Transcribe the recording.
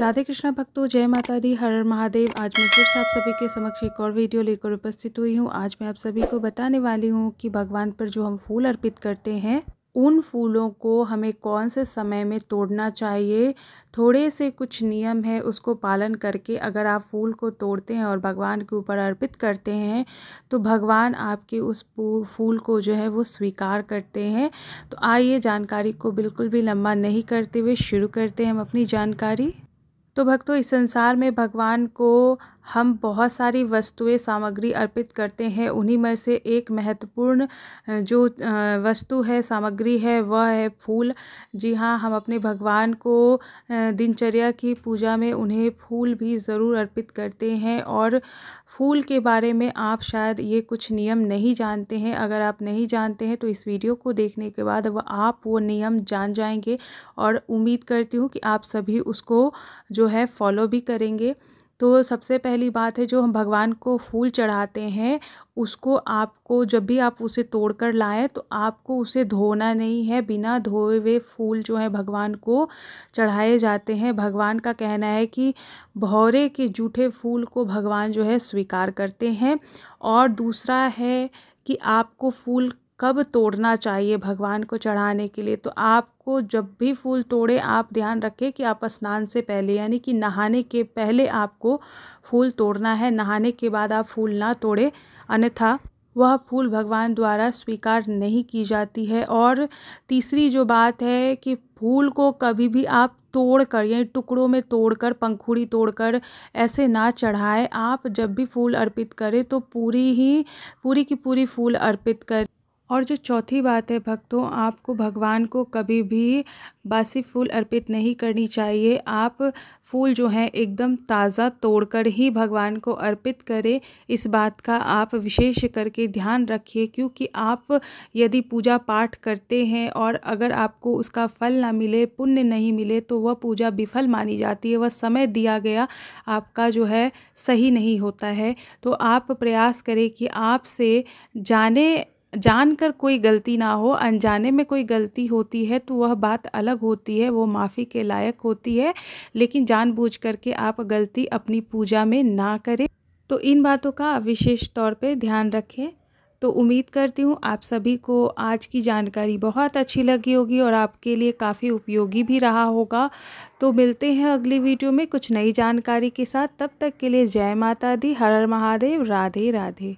राधे कृष्णा भक्तों जय माता दी हर महादेव आज मैं फिर आप सभी के समक्ष एक और वीडियो लेकर उपस्थित हुई हूँ आज मैं आप सभी को बताने वाली हूँ कि भगवान पर जो हम फूल अर्पित करते हैं उन फूलों को हमें कौन से समय में तोड़ना चाहिए थोड़े से कुछ नियम है उसको पालन करके अगर आप फूल को तोड़ते हैं और भगवान के ऊपर अर्पित करते हैं तो भगवान आपके उस फूल को जो है वो स्वीकार करते हैं तो आइए जानकारी को बिल्कुल भी लंबा नहीं करते हुए शुरू करते हैं हम अपनी जानकारी तो भक्तों इस संसार में भगवान को हम बहुत सारी वस्तुएँ सामग्री अर्पित करते हैं उन्हीं में से एक महत्वपूर्ण जो वस्तु है सामग्री है वह है फूल जी हाँ हम अपने भगवान को दिनचर्या की पूजा में उन्हें फूल भी ज़रूर अर्पित करते हैं और फूल के बारे में आप शायद ये कुछ नियम नहीं जानते हैं अगर आप नहीं जानते हैं तो इस वीडियो को देखने के बाद वह आप वो नियम जान जाएंगे और उम्मीद करती हूँ कि आप सभी उसको जो है फॉलो भी करेंगे तो सबसे पहली बात है जो हम भगवान को फूल चढ़ाते हैं उसको आपको जब भी आप उसे तोड़ कर लाएँ तो आपको उसे धोना नहीं है बिना धोए हुए फूल जो है भगवान को चढ़ाए जाते हैं भगवान का कहना है कि भौरे के जूठे फूल को भगवान जो है स्वीकार करते हैं और दूसरा है कि आपको फूल कब तोड़ना चाहिए भगवान को चढ़ाने के लिए तो आपको जब भी फूल तोड़े आप ध्यान रखें कि आप स्नान से पहले यानी कि नहाने के पहले आपको फूल तोड़ना है नहाने के बाद आप फूल ना तोड़े अन्यथा वह फूल भगवान द्वारा स्वीकार नहीं की जाती है और तीसरी जो बात है कि फूल को कभी भी आप तोड़ कर यानी टुकड़ों में तोड़कर पंखुड़ी तोड़ कर ऐसे ना चढ़ाएं आप जब भी फूल अर्पित करें तो पूरी ही पूरी की पूरी फूल अर्पित कर और जो चौथी बात है भक्तों आपको भगवान को कभी भी बासी फूल अर्पित नहीं करनी चाहिए आप फूल जो हैं एकदम ताज़ा तोड़कर ही भगवान को अर्पित करें इस बात का आप विशेष करके ध्यान रखिए क्योंकि आप यदि पूजा पाठ करते हैं और अगर आपको उसका फल ना मिले पुण्य नहीं मिले तो वह पूजा विफल मानी जाती है वह समय दिया गया आपका जो है सही नहीं होता है तो आप प्रयास करें कि आपसे जाने जानकर कोई गलती ना हो अनजाने में कोई गलती होती है तो वह बात अलग होती है वो माफ़ी के लायक होती है लेकिन जानबूझ करके आप गलती अपनी पूजा में ना करें तो इन बातों का विशेष तौर पे ध्यान रखें तो उम्मीद करती हूँ आप सभी को आज की जानकारी बहुत अच्छी लगी होगी और आपके लिए काफ़ी उपयोगी भी रहा होगा तो मिलते हैं अगली वीडियो में कुछ नई जानकारी के साथ तब तक के लिए जय माता दी हर हर महादेव राधे राधे